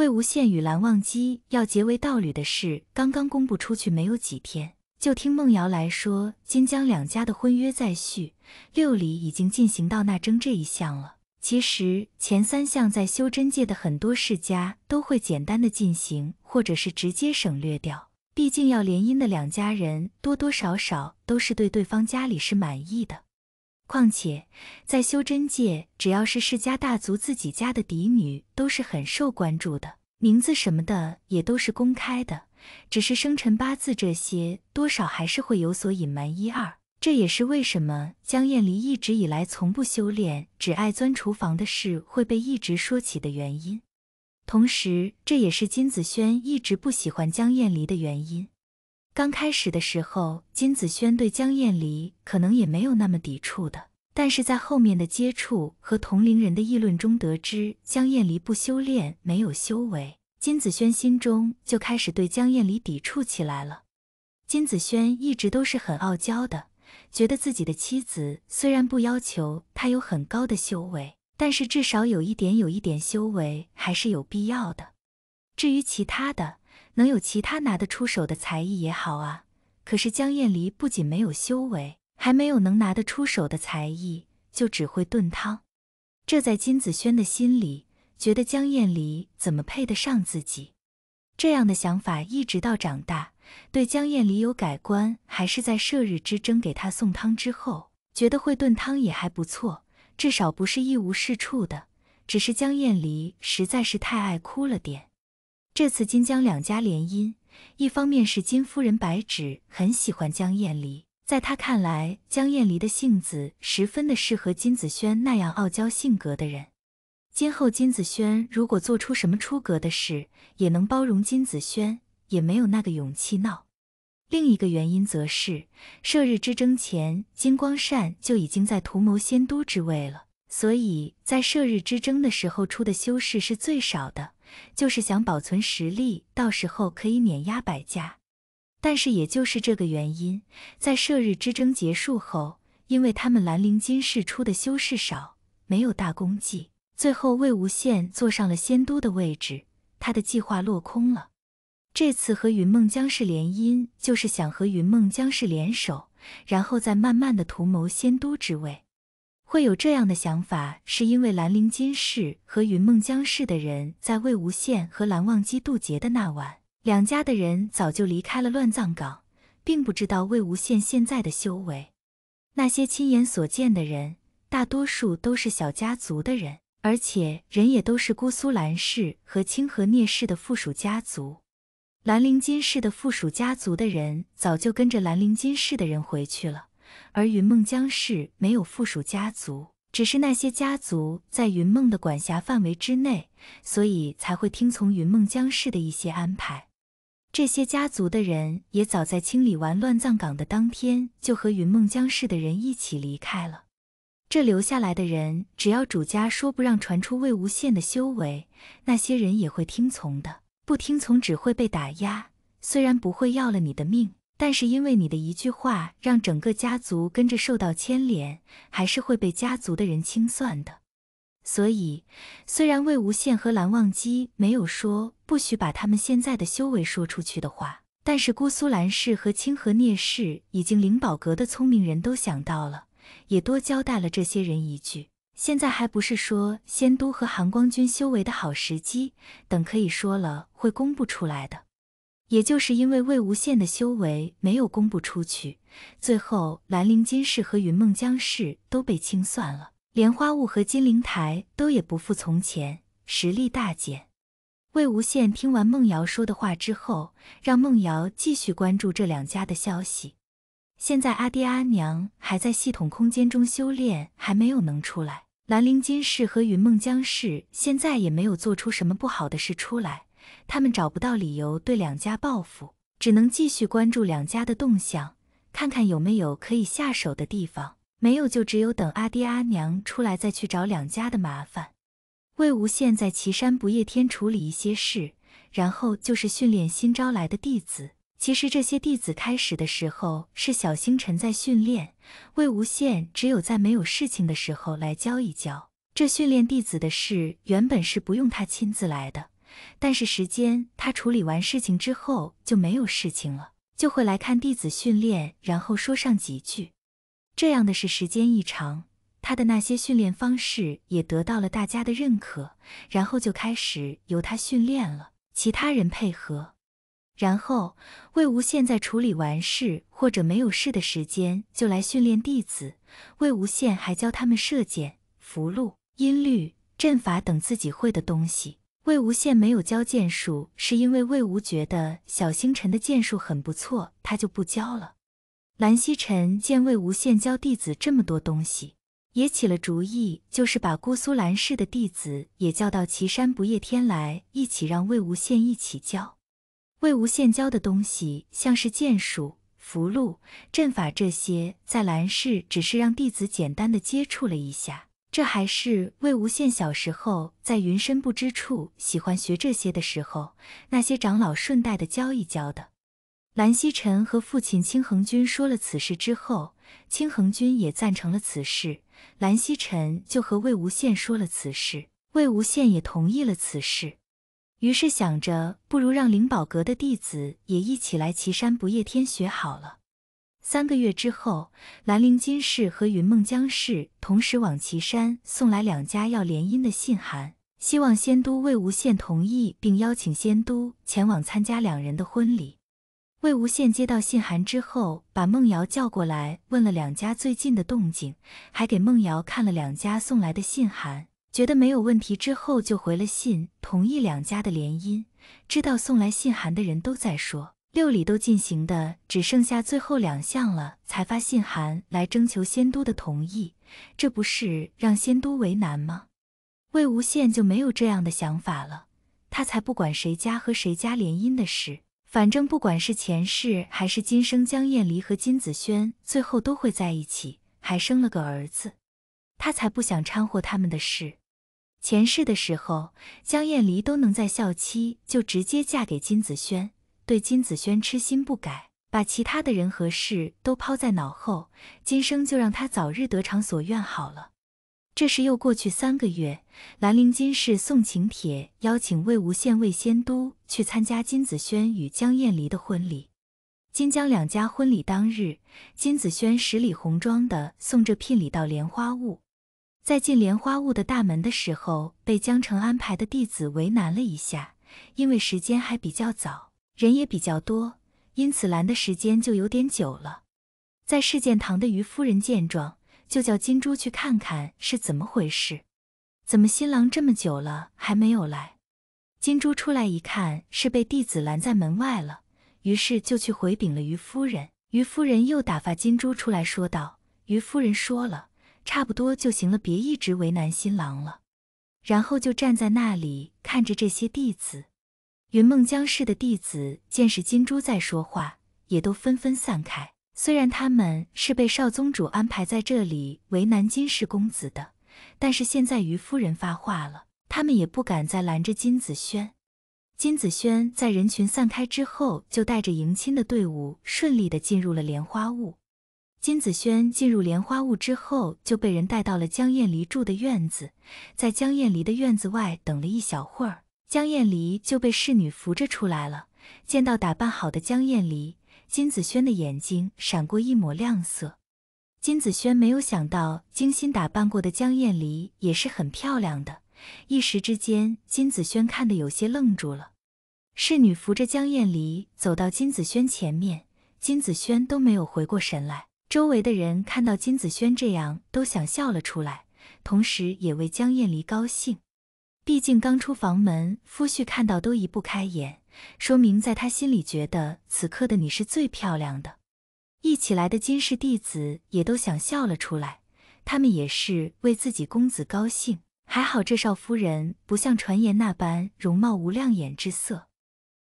魏无羡与蓝忘机要结为道侣的事，刚刚公布出去没有几天，就听梦瑶来说金江两家的婚约再续，六礼已经进行到纳征这一项了。其实前三项在修真界的很多世家都会简单的进行，或者是直接省略掉。毕竟要联姻的两家人多多少少都是对对方家里是满意的。况且，在修真界，只要是世家大族自己家的嫡女，都是很受关注的，名字什么的也都是公开的，只是生辰八字这些，多少还是会有所隐瞒一二。这也是为什么江厌离一直以来从不修炼，只爱钻厨房的事会被一直说起的原因。同时，这也是金子轩一直不喜欢江厌离的原因。刚开始的时候，金子轩对江艳离可能也没有那么抵触的。但是在后面的接触和同龄人的议论中得知江艳离不修炼没有修为，金子轩心中就开始对江艳离抵触起来了。金子轩一直都是很傲娇的，觉得自己的妻子虽然不要求他有很高的修为，但是至少有一点有一点修为还是有必要的。至于其他的。能有其他拿得出手的才艺也好啊，可是江晏离不仅没有修为，还没有能拿得出手的才艺，就只会炖汤。这在金子轩的心里，觉得江晏离怎么配得上自己？这样的想法一直到长大，对江晏离有改观，还是在射日之争给他送汤之后，觉得会炖汤也还不错，至少不是一无是处的。只是江晏离实在是太爱哭了点。这次金江两家联姻，一方面是金夫人白芷很喜欢江晏离，在她看来，江晏离的性子十分的适合金子轩那样傲娇性格的人。今后金子轩如果做出什么出格的事，也能包容金子轩，也没有那个勇气闹。另一个原因则是，射日之争前，金光善就已经在图谋仙都之位了，所以在射日之争的时候出的修士是最少的。就是想保存实力，到时候可以碾压百家。但是也就是这个原因，在射日之争结束后，因为他们兰陵金氏出的修士少，没有大功绩，最后魏无羡坐上了仙都的位置，他的计划落空了。这次和云梦江氏联姻，就是想和云梦江氏联手，然后再慢慢的图谋仙都之位。会有这样的想法，是因为兰陵金氏和云梦江氏的人在魏无羡和蓝忘机渡劫的那晚，两家的人早就离开了乱葬岗，并不知道魏无羡现在的修为。那些亲眼所见的人，大多数都是小家族的人，而且人也都是姑苏蓝氏和清河聂氏的附属家族。兰陵金氏的附属家族的人，早就跟着兰陵金氏的人回去了。而云梦江氏没有附属家族，只是那些家族在云梦的管辖范围之内，所以才会听从云梦江氏的一些安排。这些家族的人也早在清理完乱葬岗的当天，就和云梦江氏的人一起离开了。这留下来的人，只要主家说不让传出魏无羡的修为，那些人也会听从的。不听从只会被打压，虽然不会要了你的命。但是因为你的一句话，让整个家族跟着受到牵连，还是会被家族的人清算的。所以，虽然魏无羡和蓝忘机没有说不许把他们现在的修为说出去的话，但是姑苏蓝氏和清河聂氏，已经灵宝阁的聪明人都想到了，也多交代了这些人一句：现在还不是说仙都和寒光君修为的好时机，等可以说了会公布出来的。也就是因为魏无羡的修为没有公布出去，最后兰陵金氏和云梦江氏都被清算了，莲花坞和金陵台都也不复从前，实力大减。魏无羡听完孟瑶说的话之后，让孟瑶继续关注这两家的消息。现在阿爹阿娘还在系统空间中修炼，还没有能出来。兰陵金氏和云梦江氏现在也没有做出什么不好的事出来。他们找不到理由对两家报复，只能继续关注两家的动向，看看有没有可以下手的地方。没有，就只有等阿爹阿娘出来再去找两家的麻烦。魏无羡在岐山不夜天处理一些事，然后就是训练新招来的弟子。其实这些弟子开始的时候是小星辰在训练，魏无羡只有在没有事情的时候来教一教。这训练弟子的事原本是不用他亲自来的。但是时间，他处理完事情之后就没有事情了，就会来看弟子训练，然后说上几句。这样的是时间一长，他的那些训练方式也得到了大家的认可，然后就开始由他训练了，其他人配合。然后魏无羡在处理完事或者没有事的时间，就来训练弟子。魏无羡还教他们射箭、符箓、音律、阵法等自己会的东西。魏无羡没有教剑术，是因为魏无觉得小星辰的剑术很不错，他就不教了。蓝曦臣见魏无羡教弟子这么多东西，也起了主意，就是把姑苏蓝氏的弟子也叫到岐山不夜天来，一起让魏无羡一起教。魏无羡教的东西像是剑术、符箓、阵法这些，在蓝氏只是让弟子简单的接触了一下。这还是魏无羡小时候在云深不知处喜欢学这些的时候，那些长老顺带的教一教的。蓝曦臣和父亲清恒君说了此事之后，清恒君也赞成了此事。蓝曦臣就和魏无羡说了此事，魏无羡也同意了此事。于是想着，不如让灵宝阁的弟子也一起来岐山不夜天学好了。三个月之后，兰陵金氏和云梦江氏同时往岐山送来两家要联姻的信函，希望仙都魏无羡同意并邀请仙都前往参加两人的婚礼。魏无羡接到信函之后，把孟瑶叫过来，问了两家最近的动静，还给孟瑶看了两家送来的信函，觉得没有问题之后，就回了信，同意两家的联姻。知道送来信函的人都在说。六礼都进行的只剩下最后两项了，才发信函来征求仙都的同意，这不是让仙都为难吗？魏无羡就没有这样的想法了，他才不管谁家和谁家联姻的事，反正不管是前世还是今生，江燕离和金子轩最后都会在一起，还生了个儿子，他才不想掺和他们的事。前世的时候，江燕离都能在校期就直接嫁给金子轩。对金子轩痴心不改，把其他的人和事都抛在脑后，今生就让他早日得偿所愿好了。这时又过去三个月，兰陵金氏送请帖邀请魏无羡、魏仙都去参加金子轩与江厌离的婚礼。金江两家婚礼当日，金子轩十里红妆的送着聘礼到莲花坞，在进莲花坞的大门的时候，被江澄安排的弟子为难了一下，因为时间还比较早。人也比较多，因此拦的时间就有点久了。在试剑堂的于夫人见状，就叫金珠去看看是怎么回事，怎么新郎这么久了还没有来？金珠出来一看，是被弟子拦在门外了，于是就去回禀了于夫人。于夫人又打发金珠出来说道：“于夫人说了，差不多就行了，别一直为难新郎了。”然后就站在那里看着这些弟子。云梦江氏的弟子见是金珠在说话，也都纷纷散开。虽然他们是被少宗主安排在这里为难金氏公子的，但是现在于夫人发话了，他们也不敢再拦着金子轩。金子轩在人群散开之后，就带着迎亲的队伍顺利地进入了莲花坞。金子轩进入莲花坞之后，就被人带到了江燕离住的院子，在江燕离的院子外等了一小会儿。江晏离就被侍女扶着出来了。见到打扮好的江晏离，金子轩的眼睛闪过一抹亮色。金子轩没有想到，精心打扮过的江晏离也是很漂亮的。一时之间，金子轩看得有些愣住了。侍女扶着江晏离走到金子轩前面，金子轩都没有回过神来。周围的人看到金子轩这样，都想笑了出来，同时也为江晏离高兴。毕竟刚出房门，夫婿看到都移不开眼，说明在他心里觉得此刻的你是最漂亮的。一起来的金氏弟子也都想笑了出来，他们也是为自己公子高兴。还好这少夫人不像传言那般容貌无亮眼之色。